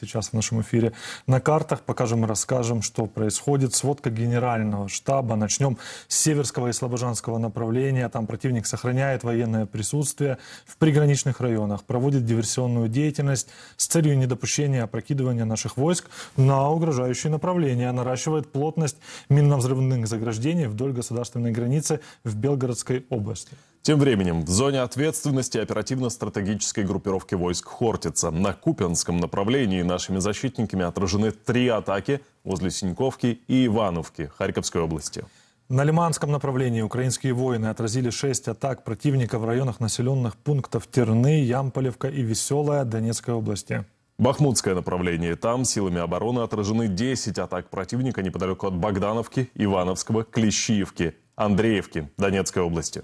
сейчас в нашем эфире на картах. Покажем и расскажем, что происходит. Сводка генерального штаба. Начнем с северского и слобожанского направления. Там противник сохраняет военное присутствие в приграничных районах, проводит диверсионную деятельность с целью недопущения опрокидывания наших войск на угрожающие направления, наращивает плотность минно-взрывных заграждений вдоль государственной границы в Белгородской области. Тем временем в зоне ответственности оперативно-стратегической группировки войск «Хортица» на Купинском направлении нашими защитниками отражены три атаки возле Синьковки и Ивановки Харьковской области. На Лиманском направлении украинские воины отразили шесть атак противника в районах населенных пунктов Терны, Ямполевка и Веселая Донецкой области. Бахмутское направление. Там силами обороны отражены 10 атак противника неподалеку от Богдановки, Ивановского, Клещиевки, Андреевки Донецкой области.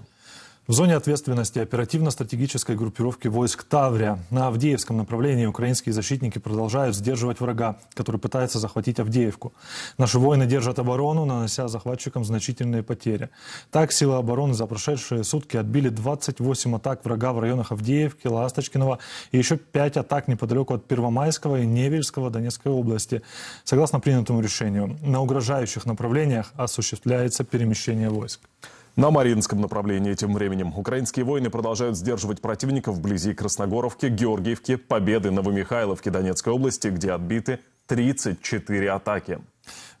В зоне ответственности оперативно-стратегической группировки войск Таврия на Авдеевском направлении украинские защитники продолжают сдерживать врага, который пытается захватить Авдеевку. Наши воины держат оборону, нанося захватчикам значительные потери. Так, силы обороны за прошедшие сутки отбили 28 атак врага в районах Авдеевки, Ласточкиного и еще 5 атак неподалеку от Первомайского и Невельского Донецкой области. Согласно принятому решению, на угрожающих направлениях осуществляется перемещение войск. На Мариинском направлении тем временем украинские воины продолжают сдерживать противников вблизи Красногоровки, Георгиевки, Победы, Новомихайловки Донецкой области, где отбиты 34 атаки.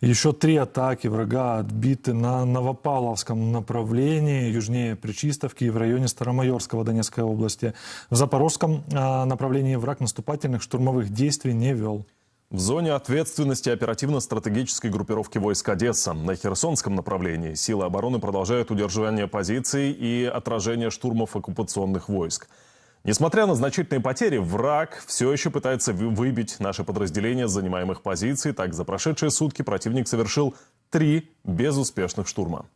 Еще три атаки врага отбиты на Новопаловском направлении, южнее Причистовки и в районе Старомайорского Донецкой области. В Запорожском а, направлении враг наступательных штурмовых действий не вел. В зоне ответственности оперативно-стратегической группировки войск Одесса на Херсонском направлении силы обороны продолжают удерживание позиций и отражение штурмов оккупационных войск. Несмотря на значительные потери, враг все еще пытается выбить наши подразделения с занимаемых позиций. Так, за прошедшие сутки противник совершил три безуспешных штурма.